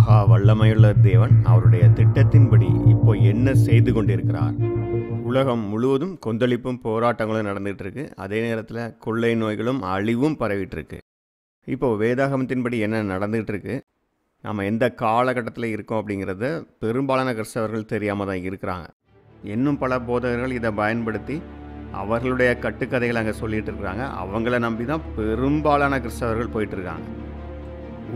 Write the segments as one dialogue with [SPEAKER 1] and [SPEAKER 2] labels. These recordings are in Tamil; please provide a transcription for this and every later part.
[SPEAKER 1] மகா வல்லமையுள்ள தேவன் அவருடைய திட்டத்தின்படி இப்போ என்ன செய்து கொண்டிருக்கிறார் உலகம் முழுவதும் கொந்தளிப்பும் போராட்டங்களும் நடந்துகிட்டு இருக்கு அதே நேரத்தில் கொள்ளை நோய்களும் அழிவும் பரவிட்டு இருக்கு இப்போ வேதாகமத்தின்படி என்ன நடந்துகிட்டு இருக்கு நம்ம எந்த காலகட்டத்தில் இருக்கோம் அப்படிங்கிறத பெரும்பாலான கிறிஸ்தவர்கள் தெரியாமல் தான் இருக்கிறாங்க இன்னும் பல போதகர்கள் இதை பயன்படுத்தி அவர்களுடைய கட்டுக்கதைகளை அங்கே சொல்லிகிட்டு இருக்கிறாங்க அவங்கள நம்பி தான் பெரும்பாலான கிறிஸ்தவர்கள் போயிட்டுருக்காங்க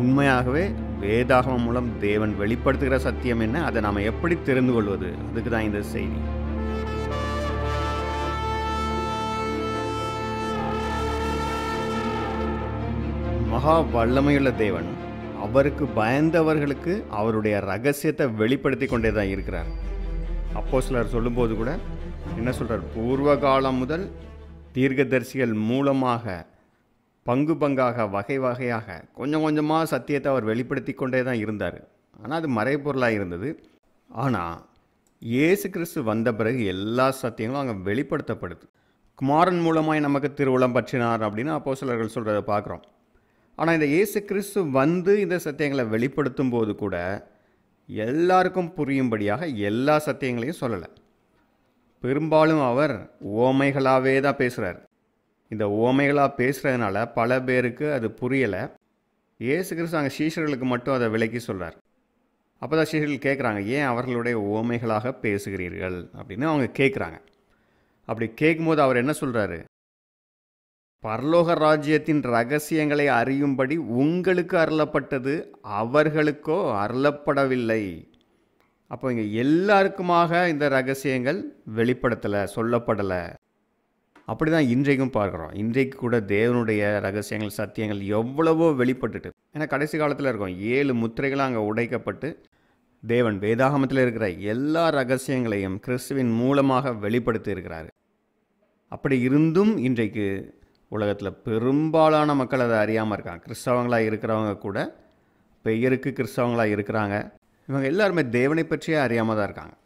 [SPEAKER 1] உண்மையாகவே வேதாகமம் மூலம் தேவன் வெளிப்படுத்துகிற சத்தியம் என்ன அதை நாம் எப்படி தெரிந்து கொள்வது அதுக்கு தான் இந்த செய்தி மகா வல்லமையுள்ள தேவன் அவருக்கு பயந்தவர்களுக்கு அவருடைய ரகசியத்தை வெளிப்படுத்தி கொண்டே தான் இருக்கிறார் அப்போ சிலர் சொல்லும்போது கூட என்ன சொல்கிறார் பூர்வகாலம் முதல் தீர்க்கதரிசிகள் மூலமாக பங்கு பங்காக வகை வகையாக கொஞ்சம் கொஞ்சமாக சத்தியத்தை அவர் வெளிப்படுத்தி கொண்டே தான் இருந்தார் ஆனால் அது மறைப்பொருளாக இருந்தது ஆனால் இயேசு கிறிஸ்து வந்த பிறகு எல்லா சத்தியங்களும் அங்கே வெளிப்படுத்தப்படுது குமாரன் மூலமாக நமக்கு திருவிழம் பற்றினார் அப்படின்னு அப்போ சிலர்கள் சொல்கிறத பார்க்குறோம் ஆனால் இந்த இயேசு கிறிஸ்து வந்து இந்த சத்தியங்களை வெளிப்படுத்தும் போது கூட எல்லாருக்கும் புரியும்படியாக எல்லா சத்தியங்களையும் சொல்லலை பெரும்பாலும் அவர் ஓமைகளாகவே தான் பேசுகிறார் இந்த ஓமைகளாக பேசுகிறதுனால பல பேருக்கு அது புரியலை ஏசு கிறிஸ்து அங்கே சீஷர்களுக்கு மட்டும் அதை விலக்கி சொல்கிறார் அப்போ தான் சீஷர்கள் கேட்குறாங்க ஏன் அவர்களுடைய ஓமைகளாக பேசுகிறீர்கள் அப்படின்னு அவங்க கேட்குறாங்க அப்படி கேட்கும்போது அவர் என்ன சொல்கிறாரு பரலோக ராஜ்யத்தின் ரகசியங்களை அறியும்படி உங்களுக்கு அருளப்பட்டது அவர்களுக்கோ அருளப்படவில்லை அப்போ இங்கே எல்லாருக்குமாக இந்த ரகசியங்கள் வெளிப்படுத்தலை சொல்லப்படலை அப்படி தான் இன்றைக்கும் பார்க்குறோம் இன்றைக்கு கூட தேவனுடைய ரகசியங்கள் சத்தியங்கள் எவ்வளவோ வெளிப்பட்டுட்டு ஏன்னா கடைசி காலத்தில் இருக்கும் ஏழு முத்திரைகளாக அங்கே உடைக்கப்பட்டு தேவன் வேதாகமத்தில் இருக்கிற எல்லா ரகசியங்களையும் கிறிஸ்துவின் மூலமாக வெளிப்படுத்தி இருக்கிறார் அப்படி இருந்தும் இன்றைக்கு உலகத்தில் பெரும்பாலான மக்கள் அதை அறியாமல் இருக்காங்க கிறிஸ்தவங்களாக இருக்கிறவங்க கூட பெயருக்கு கிறிஸ்தவங்களாக இருக்கிறாங்க இவங்க எல்லாருமே தேவனை பற்றியே அறியாமல் தான் இருக்காங்க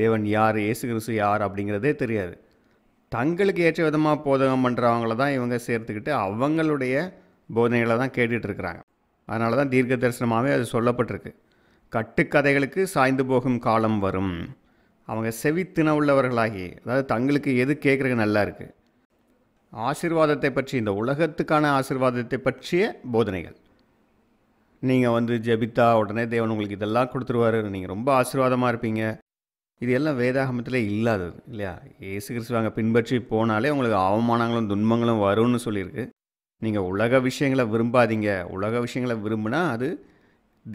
[SPEAKER 1] தேவன் யார் இயேசு கிறிஸ்து யார் அப்படிங்கிறதே தெரியாது தங்களுக்கு ஏற்ற விதமாக போதகம் பண்ணுறவங்கள தான் இவங்க சேர்த்துக்கிட்டு அவங்களுடைய போதனைகளை தான் கேட்டுட்ருக்கிறாங்க அதனால தான் தீர்க்க தரிசனமாகவே அது சொல்லப்பட்டிருக்கு கட்டுக்கதைகளுக்கு சாய்ந்து போகும் காலம் வரும் அவங்க செவித்தின உள்ளவர்களாகி அதாவது தங்களுக்கு எது கேட்குறதுக்கு நல்லா இருக்குது ஆசிர்வாதத்தை பற்றி இந்த உலகத்துக்கான ஆசிர்வாதத்தை பற்றிய போதனைகள் நீங்கள் வந்து ஜெபித்தா உடனே தேவன் உங்களுக்கு இதெல்லாம் கொடுத்துருவாரு நீங்கள் ரொம்ப ஆசீர்வாதமாக இருப்பீங்க இது எல்லாம் வேதாகமத்தில் இல்லாதது இல்லையா ஏசு கிறிஸ்துவாங்க பின்பற்றி போனாலே உங்களுக்கு அவமானங்களும் துன்பங்களும் வரும்னு சொல்லியிருக்கு நீங்கள் உலக விஷயங்களை விரும்பாதீங்க உலக விஷயங்களை விரும்புனா அது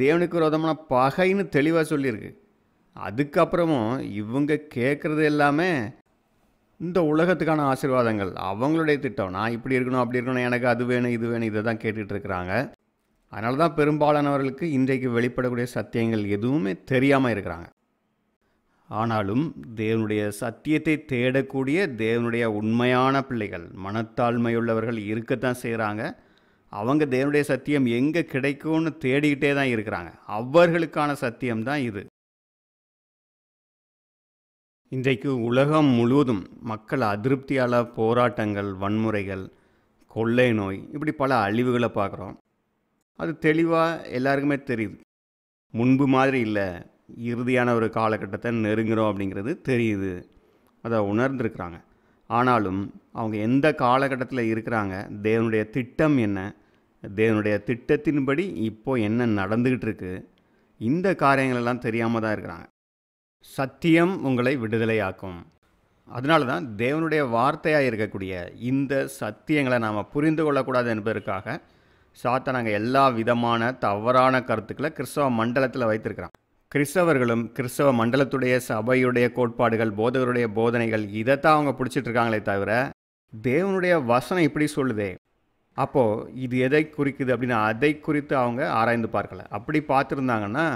[SPEAKER 1] தேவனுக்கு விரோதமான பகைன்னு தெளிவாக சொல்லியிருக்கு அதுக்கப்புறமும் இவங்க கேட்குறது எல்லாமே இந்த உலகத்துக்கான ஆசீர்வாதங்கள் அவங்களுடைய திட்டம் நான் இப்படி இருக்கணும் அப்படி இருக்கணும் எனக்கு அது வேணும் இது வேணும் இதை தான் கேட்டுட்ருக்குறாங்க அதனால தான் பெரும்பாலானவர்களுக்கு இன்றைக்கு வெளிப்படக்கூடிய சத்தியங்கள் எதுவுமே தெரியாமல் இருக்கிறாங்க ஆனாலும் தேவனுடைய சத்தியத்தை தேடக்கூடிய தேவனுடைய உண்மையான பிள்ளைகள் மனத்தாழ்மையுள்ளவர்கள் இருக்கத்தான் செய்கிறாங்க அவங்க தேவனுடைய சத்தியம் எங்கே கிடைக்கும்னு தேடிக்கிட்டே தான் இருக்கிறாங்க அவர்களுக்கான சத்தியம் தான் இது இன்றைக்கு உலகம் முழுவதும் மக்கள் அதிருப்தியால் போராட்டங்கள் வன்முறைகள் கொள்ளை நோய் இப்படி பல அழிவுகளை பார்க்குறோம் அது தெளிவாக எல்லாருக்குமே தெரியுது முன்பு மாதிரி இல்லை இறுதியான ஒரு காலகட்டத்தை நெருங்குகிறோம் அப்படிங்கிறது தெரியுது அதை உணர்ந்துருக்குறாங்க ஆனாலும் அவங்க எந்த காலகட்டத்தில் இருக்கிறாங்க தேவனுடைய திட்டம் என்ன தேவனுடைய திட்டத்தின்படி இப்போது என்ன நடந்துக்கிட்டு இருக்கு இந்த காரியங்களெல்லாம் தெரியாமல் தான் இருக்கிறாங்க சத்தியம் உங்களை விடுதலையாக்கும் அதனால தான் தேவனுடைய வார்த்தையாக இருக்கக்கூடிய இந்த சத்தியங்களை நாம் புரிந்து கொள்ளக்கூடாது என்பதற்காக சாத்தானாங்க எல்லா விதமான தவறான கருத்துக்களை கிறிஸ்தவ மண்டலத்தில் வைத்திருக்கிறான் கிறிஸ்தவர்களும் கிறிஸ்தவ மண்டலத்துடைய சபையுடைய கோட்பாடுகள் போதகருடைய போதனைகள் இதைத்தான் அவங்க பிடிச்சிட்டு இருக்காங்களே தவிர தேவனுடைய வசனம் இப்படி சொல்லுதே அப்போது இது எதை குறிக்குது அப்படின்னா அதை குறித்து அவங்க ஆராய்ந்து பார்க்கல அப்படி பார்த்துருந்தாங்கன்னா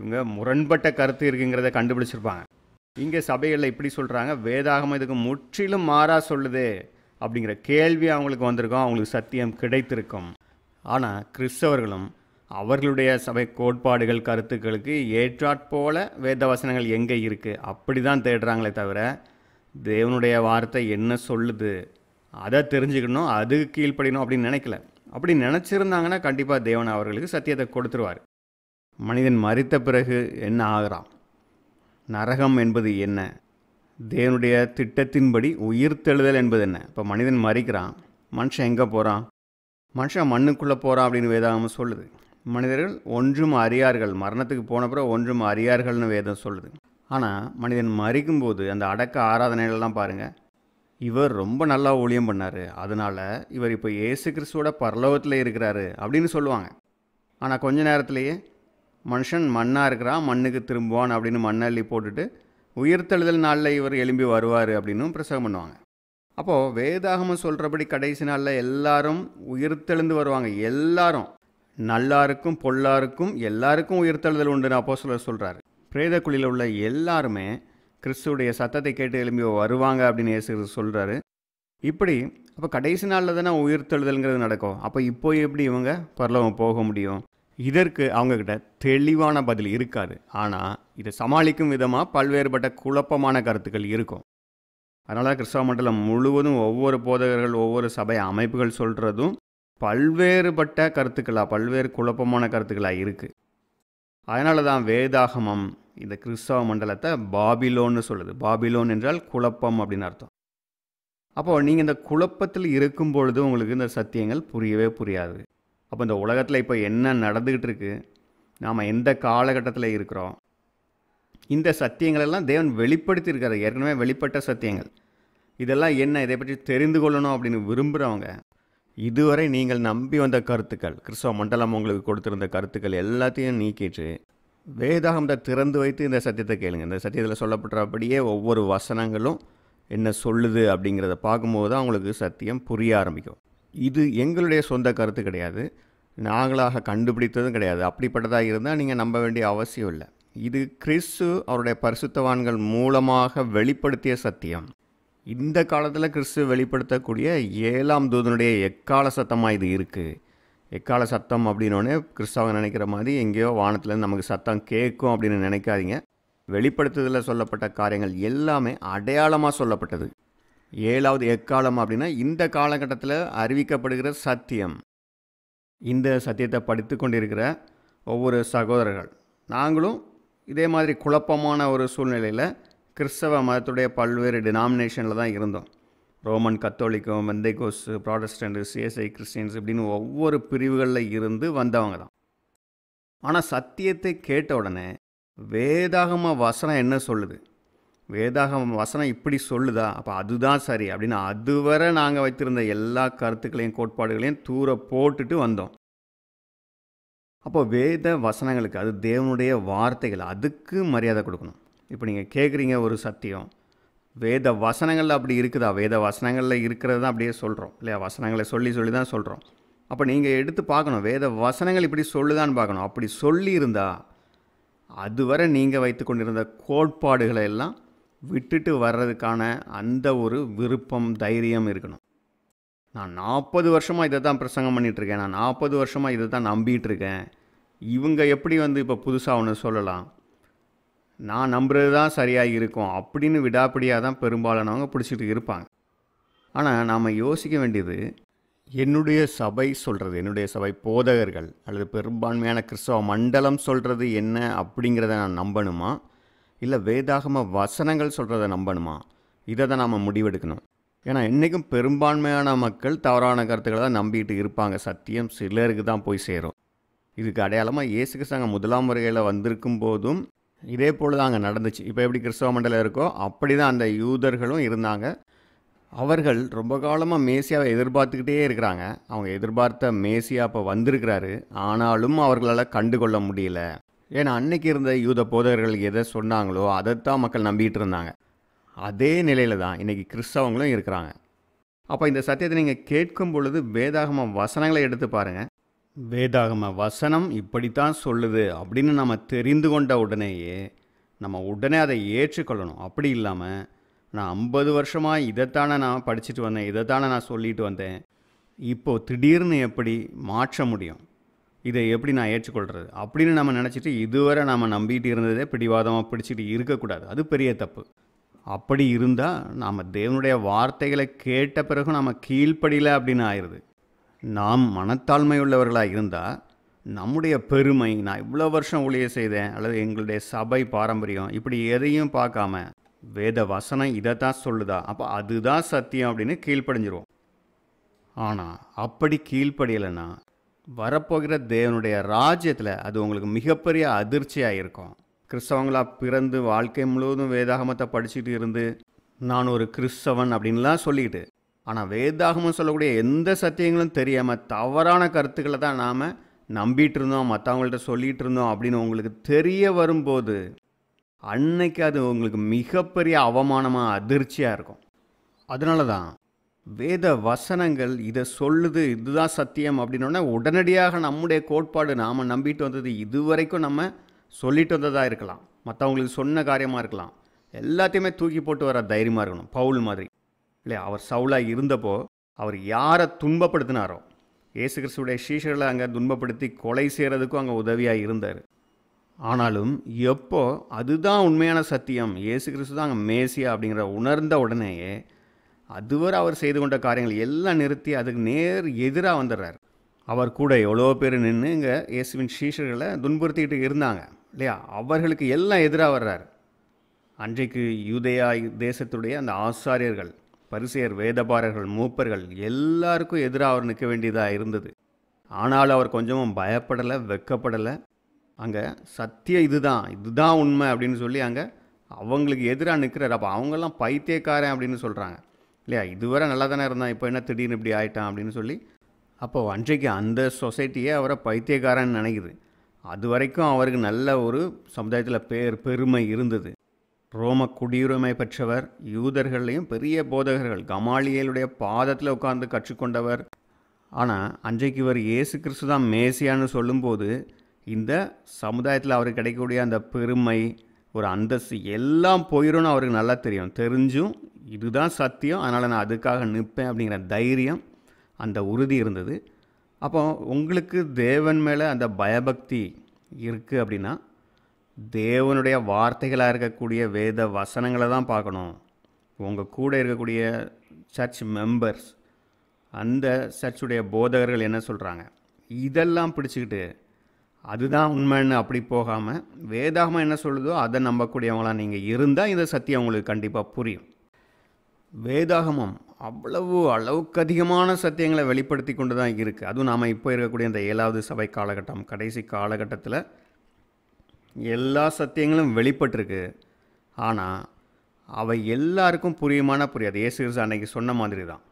[SPEAKER 1] இவங்க முரண்பட்ட கருத்து இருக்குங்கிறத கண்டுபிடிச்சிருப்பாங்க இங்கே சபைகளில் இப்படி சொல்கிறாங்க வேதாகம் இதுக்கு முற்றிலும் மாறா சொல்லுது அப்படிங்கிற கேள்வி அவங்களுக்கு வந்திருக்கும் அவங்களுக்கு சத்தியம் கிடைத்திருக்கும் ஆனால் கிறிஸ்தவர்களும் அவர்களுடைய சபை கோட்பாடுகள் கருத்துக்களுக்கு ஏற்றாற்போல வேத வசனங்கள் எங்கே இருக்குது அப்படி தான் தேடுறாங்களே தவிர தேவனுடைய வார்த்தை என்ன சொல்லுது அதை தெரிஞ்சுக்கணும் அது கீழ்ப்படினும் அப்படின்னு நினைக்கல அப்படி நினச்சிருந்தாங்கன்னா கண்டிப்பாக தேவன் அவர்களுக்கு சத்தியத்தை கொடுத்துருவார் மனிதன் மறித்த பிறகு என்ன ஆகிறான் நரகம் என்பது என்ன தேவனுடைய திட்டத்தின்படி உயிர்த்தெழுதல் என்பது என்ன இப்போ மனிதன் மறிக்கிறான் மனுஷன் எங்கே போகிறான் மனுஷன் மண்ணுக்குள்ளே போகிறான் அப்படின்னு வேதாகமம் சொல்லுது மனிதர்கள் ஒன்றும் அறியார்கள் மரணத்துக்கு போன பிறகு ஒன்றும் அறியார்கள்னு வேதம் சொல்லுது ஆனால் மனிதன் மறிக்கும்போது அந்த அடக்க ஆராதனைகளெல்லாம் பாருங்கள் இவர் ரொம்ப நல்லா ஊழியம் பண்ணார் அதனால் இவர் இப்போ ஏசு கிறிஸ்துவோட பரலோகத்தில் இருக்கிறாரு அப்படின்னு சொல்லுவாங்க ஆனால் கொஞ்ச நேரத்திலேயே மனுஷன் மண்ணாக இருக்கிறான் மண்ணுக்கு திரும்புவான் அப்படின்னு மண்ணள்ளி போட்டுட்டு உயிர்த்தெழுதல் நாளில் இவர் எலும்பி வருவார் அப்படின்னும் பிரசவம் பண்ணுவாங்க அப்போது வேதாகமம் சொல்கிறபடி கடைசி நாளில் எல்லாரும் உயிர்த்தெழுந்து வருவாங்க எல்லாரும் நல்லாருக்கும் பொல்லாருக்கும் எல்லாருக்கும் உயிர்த்தழுதல் உண்டுன்னு அப்போ சொல்ல சொல்கிறார் பிரேத குழியில் உள்ள எல்லாருமே கிறிஸ்துடைய சத்தத்தை கேட்டு எழும்பி வருவாங்க அப்படின்னு இயேசு சொல்கிறாரு இப்படி அப்போ கடைசி நாளில் தானே உயிர்த்தெழுதல்ங்கிறது நடக்கும் அப்போ இப்போ எப்படி இவங்க பரலவம் போக முடியும் இதற்கு அவங்கக்கிட்ட தெளிவான பதில் இருக்காது ஆனால் இதை சமாளிக்கும் விதமாக பல்வேறுபட்ட குழப்பமான கருத்துக்கள் இருக்கும் அதனால் கிறிஸ்தவ மண்டலம் முழுவதும் ஒவ்வொரு போதகர்கள் ஒவ்வொரு சபை அமைப்புகள் சொல்கிறதும் பல்வேறுபட்ட கருத்துக்களாக பல்வேறு குழப்பமான கருத்துக்களாக இருக்குது அதனால தான் வேதாகமம் இந்த கிறிஸ்தவ மண்டலத்தை பாபிலோன்னு சொல்லுது பாபிலோன் என்றால் குழப்பம் அப்படின்னு அர்த்தம் அப்போது நீங்கள் இந்த குழப்பத்தில் இருக்கும் பொழுது உங்களுக்கு இந்த சத்தியங்கள் புரியவே புரியாது அப்போ இந்த உலகத்தில் இப்போ என்ன நடந்துக்கிட்டு இருக்குது நாம் எந்த காலகட்டத்தில் இருக்கிறோம் இந்த சத்தியங்களெல்லாம் தேவன் வெளிப்படுத்தியிருக்காரு ஏற்கனவே வெளிப்பட்ட சத்தியங்கள் இதெல்லாம் என்ன இதை பற்றி தெரிந்து கொள்ளணும் அப்படின்னு விரும்புகிறவங்க இதுவரை நீங்கள் நம்பி வந்த கருத்துக்கள் கிறிஸ்தவ மண்டலம் உங்களுக்கு கொடுத்துருந்த கருத்துக்கள் எல்லாத்தையும் நீக்கிட்டு வேதாகமத்தை திறந்து வைத்து இந்த சத்தியத்தை கேளுங்க இந்த சத்தியத்தில் சொல்லப்பட்டபடியே ஒவ்வொரு வசனங்களும் என்ன சொல்லுது அப்படிங்கிறத பார்க்கும்போது தான் அவங்களுக்கு சத்தியம் புரிய ஆரம்பிக்கும் இது எங்களுடைய சொந்த கருத்து கிடையாது நாங்களாக கண்டுபிடித்ததும் கிடையாது அப்படிப்பட்டதாக இருந்தால் நீங்கள் நம்ப வேண்டிய அவசியம் இல்லை இது கிறிஸ்து அவருடைய பரிசுத்தவான்கள் மூலமாக வெளிப்படுத்திய சத்தியம் இந்த காலத்தில் கிறிஸ்து வெளிப்படுத்தக்கூடிய ஏழாம் தூதனுடைய எக்கால சத்தமாக இது இருக்குது எக்கால சத்தம் அப்படின்னோடனே கிறிஸ்தவங்க நினைக்கிற மாதிரி எங்கேயோ வானத்துலேருந்து நமக்கு சத்தம் கேட்கும் அப்படின்னு நினைக்காதீங்க வெளிப்படுத்துதலில் சொல்லப்பட்ட காரியங்கள் எல்லாமே அடையாளமாக சொல்லப்பட்டது ஏழாவது எக்காலம் அப்படின்னா இந்த காலகட்டத்தில் அறிவிக்கப்படுகிற சத்தியம் இந்த சத்தியத்தை படித்து கொண்டிருக்கிற ஒவ்வொரு சகோதரர்கள் நாங்களும் இதே மாதிரி குழப்பமான ஒரு சூழ்நிலையில் கிறிஸ்தவ மதத்துடைய பல்வேறு டினாமினேஷனில் தான் இருந்தோம் ரோமன் கத்தோலிக்கம் வெந்தைகோஸ் ப்ராடஸ்டன்ட் சிஎஸ்ஐ கிறிஸ்டியன்ஸ் இப்படின்னு ஒவ்வொரு பிரிவுகளில் இருந்து வந்தவங்க தான் ஆனால் சத்தியத்தை கேட்ட உடனே வேதாகம வசனம் என்ன சொல்லுது வேதாகம வசனம் இப்படி சொல்லுதா அப்போ அதுதான் சரி அப்படின்னு அதுவரை நாங்கள் வைத்திருந்த எல்லா கருத்துக்களையும் கோட்பாடுகளையும் தூர போட்டுட்டு வந்தோம் அப்போ வேத வசனங்களுக்கு அது தேவனுடைய வார்த்தைகள் அதுக்கு மரியாதை கொடுக்கணும் இப்போ நீங்கள் கேட்குறீங்க ஒரு சத்தியம் வேத வசனங்களில் அப்படி இருக்குதா வேத வசனங்களில் இருக்கிறது தான் அப்படியே சொல்கிறோம் இல்லையா வசனங்களை சொல்லி சொல்லி தான் சொல்கிறோம் அப்போ நீங்கள் எடுத்து பார்க்கணும் வேத வசனங்கள் இப்படி சொல்லுதான்னு பார்க்கணும் அப்படி சொல்லியிருந்தா அதுவரை நீங்கள் வைத்து கொண்டிருந்த கோட்பாடுகளை எல்லாம் விட்டுட்டு வர்றதுக்கான அந்த ஒரு விருப்பம் தைரியம் இருக்கணும் நான் நாற்பது வருஷமாக இதை தான் பிரசங்கம் பண்ணிகிட்ருக்கேன் நான் நாற்பது வருஷமாக இதை தான் நம்பிகிட்ருக்கேன் இவங்க எப்படி வந்து இப்போ புதுசாக ஒன்று சொல்லலாம் நான் நம்புறது தான் சரியாக இருக்கும் அப்படின்னு விடாப்பிடியாக தான் பெரும்பாலானவங்க பிடிச்சிட்டு இருப்பாங்க ஆனால் நாம் யோசிக்க வேண்டியது என்னுடைய சபை சொல்கிறது என்னுடைய சபை போதகர்கள் அல்லது பெரும்பான்மையான கிறிஸ்தவ மண்டலம் சொல்கிறது என்ன அப்படிங்கிறத நான் நம்பணுமா இல்லை வேதாகம வசனங்கள் சொல்கிறத நம்பணுமா இதை தான் நாம் முடிவெடுக்கணும் ஏன்னா என்றைக்கும் பெரும்பான்மையான மக்கள் தவறான கருத்துக்களை தான் நம்பிக்கிட்டு இருப்பாங்க சத்தியம் சிலருக்கு தான் போய் சேரும் இதுக்கு அடையாளமாக இயேசு கிருஷ்ணங்க முதலாம் முறையில் வந்திருக்கும் போதும் இதே போல் தான் அங்கே நடந்துச்சு இப்போ எப்படி கிறிஸ்தவ மண்டலம் இருக்கோ அப்படி தான் அந்த யூதர்களும் இருந்தாங்க அவர்கள் ரொம்ப காலமாக மேசியாவை எதிர்பார்த்துக்கிட்டே இருக்கிறாங்க அவங்க எதிர்பார்த்த மேசியா இப்போ வந்திருக்கிறாரு ஆனாலும் அவர்களால் கண்டுகொள்ள முடியல ஏன்னா அன்னைக்கு இருந்த யூத போதகர்கள் எதை சொன்னாங்களோ அதைத்தான் மக்கள் நம்பிக்கிட்டு இருந்தாங்க அதே நிலையில் தான் இன்றைக்கி கிறிஸ்தவங்களும் இருக்கிறாங்க அப்போ இந்த சத்தியத்தை நீங்கள் கேட்கும் பொழுது வேதாகம வசனங்களை எடுத்து பாருங்கள் வேதாகம வசனம் இப்படித்தான் சொல்லுது அப்படின்னு நம்ம தெரிந்து கொண்ட உடனேயே நம்ம உடனே அதை ஏற்றுக்கொள்ளணும் அப்படி இல்லாமல் நான் ஐம்பது வருஷமாக இதைத்தானே நான் படிச்சுட்டு வந்தேன் இதைத்தானே நான் சொல்லிட்டு வந்தேன் இப்போது திடீர்னு எப்படி மாற்ற முடியும் இதை எப்படி நான் ஏற்றுக்கொள்கிறது அப்படின்னு நம்ம நினச்சிட்டு இதுவரை நம்ம நம்பிட்டு இருந்ததே பிடிவாதமாக பிடிச்சிட்டு இருக்கக்கூடாது அது பெரிய தப்பு அப்படி இருந்தால் நாம் தேவனுடைய வார்த்தைகளை கேட்ட பிறகு நம்ம கீழ்ப்படியில் அப்படின்னு ஆயிடுது நாம் மனத்தாழ்மையுள்ளவர்களாக இருந்தால் நம்முடைய பெருமை நான் இவ்வளோ வருஷம் ஊழிய செய்தேன் அல்லது எங்களுடைய சபை பாரம்பரியம் இப்படி எதையும் பார்க்காம வேத வசனம் இதை தான் சொல்லுதா அப்போ அதுதான் சத்தியம் அப்படின்னு கீழ்ப்படைஞ்சிருவோம் ஆனால் அப்படி கீழ்ப்படையலைன்னா வரப்போகிற தேவனுடைய ராஜ்யத்தில் அது உங்களுக்கு மிகப்பெரிய அதிர்ச்சியாக இருக்கும் கிறிஸ்தவங்களாக பிறந்து வாழ்க்கை முழுவதும் வேதாகமத்தை படிச்சுட்டு இருந்து நான் ஒரு கிறிஸ்தவன் அப்படின்லாம் சொல்லிக்கிட்டு ஆனால் வேதாகமம் சொல்லக்கூடிய எந்த சத்தியங்களும் தெரியாமல் தவறான கருத்துக்களை தான் நாம் நம்பிட்டு இருந்தோம் மற்றவங்கள்ட்ட சொல்லிகிட்டு இருந்தோம் அப்படின்னு உங்களுக்கு தெரிய வரும்போது அன்னைக்கு அது உங்களுக்கு மிகப்பெரிய அவமானமாக அதிர்ச்சியாக இருக்கும் அதனால தான் வேத வசனங்கள் இதை சொல்லுது இதுதான் சத்தியம் அப்படின்னோடனே உடனடியாக நம்முடைய கோட்பாடு நாம் நம்பிட்டு வந்தது இதுவரைக்கும் நம்ம சொல்லிட்டு வந்ததாக இருக்கலாம் மற்றவங்களுக்கு சொன்ன காரியமாக இருக்கலாம் எல்லாத்தையுமே தூக்கி போட்டு வர தைரியமாக இருக்கணும் பவுல் மாதிரி இல்லை அவர் சவுலாக இருந்தப்போ அவர் யாரை துன்பப்படுத்தினாரோ இயேசு கிறிஸ்துடைய சீஷர்களை அங்கே துன்பப்படுத்தி கொலை செய்கிறதுக்கும் அங்கே உதவியாக இருந்தார் ஆனாலும் எப்போ அதுதான் உண்மையான சத்தியம் ஏசு கிறிஸ்து தான் அங்கே மேசியா அப்படிங்கிற உணர்ந்த உடனேயே அதுவரை அவர் செய்து கொண்ட காரியங்கள் எல்லாம் நிறுத்தி அதுக்கு நேர் எதிராக வந்துடுறார் அவர் கூட எவ்வளோ பேர் நின்று இங்கே இயேசுவின் சீஷர்களை துன்புறுத்திக்கிட்டு இருந்தாங்க இல்லையா அவர்களுக்கு எல்லாம் எதிராக வர்றார் அன்றைக்கு யூதயா தேசத்துடைய அந்த ஆசாரியர்கள் பரிசெயர் வேதபாரர்கள் மூப்பர்கள் எல்லாருக்கும் எதிராக அவர் நிற்க வேண்டியதாக இருந்தது ஆனால் அவர் கொஞ்சமும் பயப்படலை வெக்கப்படலை அங்கே சத்திய இதுதான் இதுதான் உண்மை அப்படின்னு சொல்லி அங்கே அவங்களுக்கு எதிராக நிற்கிறார் அப்போ அவங்கெல்லாம் பைத்தியக்காரன் அப்படின்னு சொல்கிறாங்க இல்லையா இதுவரை நல்லா தானே இருந்தான் இப்போ என்ன திடீர்னு இப்படி ஆயிட்டான் அப்படின்னு சொல்லி அப்போ அன்றைக்கு அந்த சொசைட்டியே அவரை பைத்தியக்காரன் நினைக்குது அது வரைக்கும் அவருக்கு நல்ல ஒரு சமுதாயத்தில் பேர் பெருமை இருந்தது ரோம குடியுரிமை பெற்றவர் யூதர்களையும் பெரிய போதகர்கள் கமாலியலுடைய பாதத்தில் உட்கார்ந்து கற்றுக்கொண்டவர் ஆனால் அன்றைக்கு இவர் இயேசு கிறிஸ்து தான் மேசியான்னு சொல்லும்போது இந்த சமுதாயத்தில் அவருக்கு கிடைக்கக்கூடிய அந்த பெருமை ஒரு அந்தஸ்து எல்லாம் போயிடும்னு அவருக்கு நல்லா தெரியும் தெரிஞ்சும் இதுதான் சத்தியம் அதனால் நான் அதுக்காக நிற்பேன் அப்படிங்கிற தைரியம் அந்த உறுதி இருந்தது அப்போ உங்களுக்கு தேவன் மேலே அந்த பயபக்தி இருக்குது அப்படின்னா தேவனுடைய வார்த்தைகளாக இருக்கக்கூடிய வேத வசனங்களை தான் பார்க்கணும் உங்கள் கூட இருக்கக்கூடிய சர்ச் மெம்பர்ஸ் அந்த சர்ச்சுடைய போதகர்கள் என்ன சொல்கிறாங்க இதெல்லாம் பிடிச்சிக்கிட்டு அதுதான் உண்மைன்னு அப்படி போகாமல் வேதாகமம் என்ன சொல்லுதோ அதை நம்பக்கூடியவங்களாம் நீங்கள் இருந்தால் இந்த சத்தியம் உங்களுக்கு கண்டிப்பாக புரியும் வேதாகமம் அவ்வளவு அளவுக்கு அதிகமான சத்தியங்களை வெளிப்படுத்தி கொண்டு தான் இருக்குது அதுவும் நாம் இப்போ இருக்கக்கூடிய இந்த ஏழாவது சபை காலகட்டம் கடைசி காலகட்டத்தில் எல்லா சத்தியங்களும் வெளிப்பட்டிருக்கு ஆனால் அவை எல்லாருக்கும் புரியுமானா புரியாது ஏசு அன்னைக்கு சொன்ன மாதிரி தான்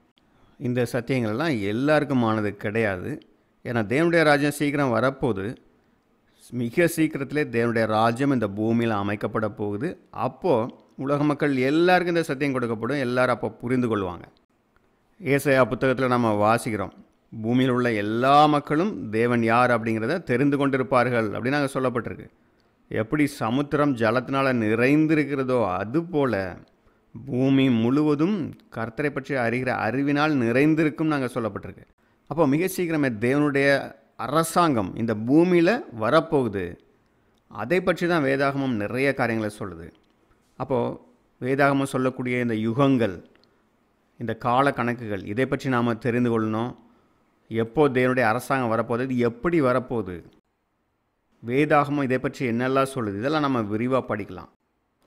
[SPEAKER 1] இந்த சத்தியங்கள்லாம் எல்லாருக்குமானது கிடையாது ஏன்னா தேவனுடைய ராஜ்யம் சீக்கிரம் வரப்போகுது மிக சீக்கிரத்திலே தேவனுடைய ராஜ்யம் இந்த பூமியில் அமைக்கப்பட போகுது அப்போது உலக மக்கள் எல்லாருக்கும் இந்த சத்தியம் கொடுக்கப்படும் எல்லாரும் அப்போ புரிந்து கொள்வாங்க ஏசையா புத்தகத்தில் நம்ம வாசிக்கிறோம் பூமியில் உள்ள எல்லா மக்களும் தேவன் யார் அப்படிங்கிறத தெரிந்து கொண்டிருப்பார்கள் அப்படின்னு அங்கே சொல்லப்பட்டிருக்கு எப்படி சமுத்திரம் ஜலத்தினால் நிறைந்திருக்கிறதோ அதுபோல் பூமி முழுவதும் கர்த்தரை பற்றி அறிகிற அறிவினால் நிறைந்திருக்கும் நாங்கள் சொல்லப்பட்டிருக்கு அப்போ மிக சீக்கிரமே தேவனுடைய அரசாங்கம் இந்த பூமியில் வரப்போகுது அதை பற்றி தான் வேதாகமம் நிறைய காரியங்களை சொல்லுது அப்போது வேதாகமம் சொல்லக்கூடிய இந்த யுகங்கள் இந்த கால கணக்குகள் இதை பற்றி நாம் தெரிந்து கொள்ளணும் எப்போது தேவனுடைய அரசாங்கம் வரப்போகுது இது எப்படி வரப்போகுது வேதாகமம் இதை பற்றி என்னெல்லாம் சொல்லுது இதெல்லாம் நம்ம விரிவாக படிக்கலாம்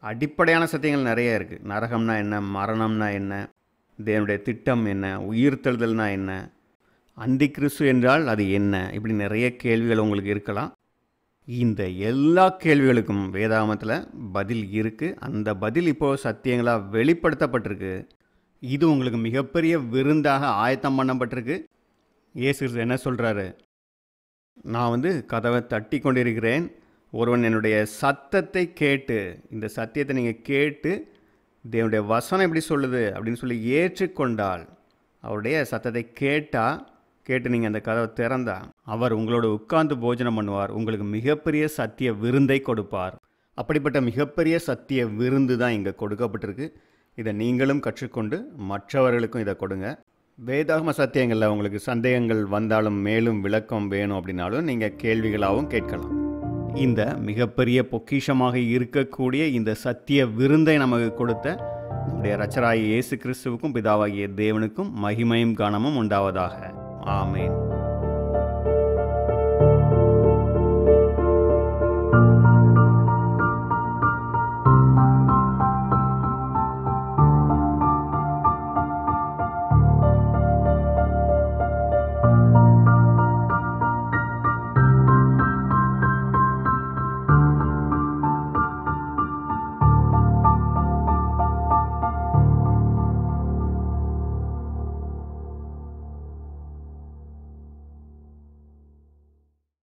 [SPEAKER 1] அடிப்படையான சத்தியங்கள் நிறைய இருக்குது நரகம்னா என்ன மரணம்னா என்ன தேவனுடைய திட்டம் என்ன உயிர்த்தெழுதல்னா என்ன அந்தி கிறிஸ்து என்றால் அது என்ன இப்படி நிறைய கேள்விகள் உங்களுக்கு இருக்கலாம் இந்த எல்லா கேள்விகளுக்கும் வேதாகமத்தில் பதில் இருக்குது அந்த பதில் இப்போது சத்தியங்களாக வெளிப்படுத்தப்பட்டிருக்கு இது உங்களுக்கு மிகப்பெரிய விருந்தாக ஆயத்தம் பண்ணப்பட்டிருக்கு இயேசு என்ன சொல்கிறாரு நான் வந்து கதவை தட்டி கொண்டிருக்கிறேன் ஒருவன் என்னுடைய சத்தத்தை கேட்டு இந்த சத்தியத்தை நீங்கள் கேட்டு தேவனுடைய வசனம் எப்படி சொல்லுது அப்படின்னு சொல்லி ஏற்றுக்கொண்டால் அவருடைய சத்தத்தை கேட்டால் கேட்டு நீங்கள் அந்த கதவை திறந்தா அவர் உங்களோட உட்கார்ந்து போஜனம் பண்ணுவார் உங்களுக்கு மிகப்பெரிய சத்திய விருந்தை கொடுப்பார் அப்படிப்பட்ட மிகப்பெரிய சத்திய விருந்து தான் இங்கே கொடுக்கப்பட்டிருக்கு இதை நீங்களும் கற்றுக்கொண்டு மற்றவர்களுக்கும் இதை கொடுங்க வேதாகம சத்தியங்களில் உங்களுக்கு சந்தேகங்கள் வந்தாலும் மேலும் விளக்கம் வேணும் அப்படின்னாலும் நீங்கள் கேள்விகளாகவும் கேட்கலாம் இந்த மிகப்பெரிய பொக்கிஷமாக இருக்கக்கூடிய இந்த சத்திய விருந்தை நமக்கு கொடுத்த நம்முடைய ரச்சராய் இயேசு கிறிஸ்துவுக்கும் பிதாவாகிய தேவனுக்கும் மகிமையும் கனமும் உண்டாவதாக ஆமேன்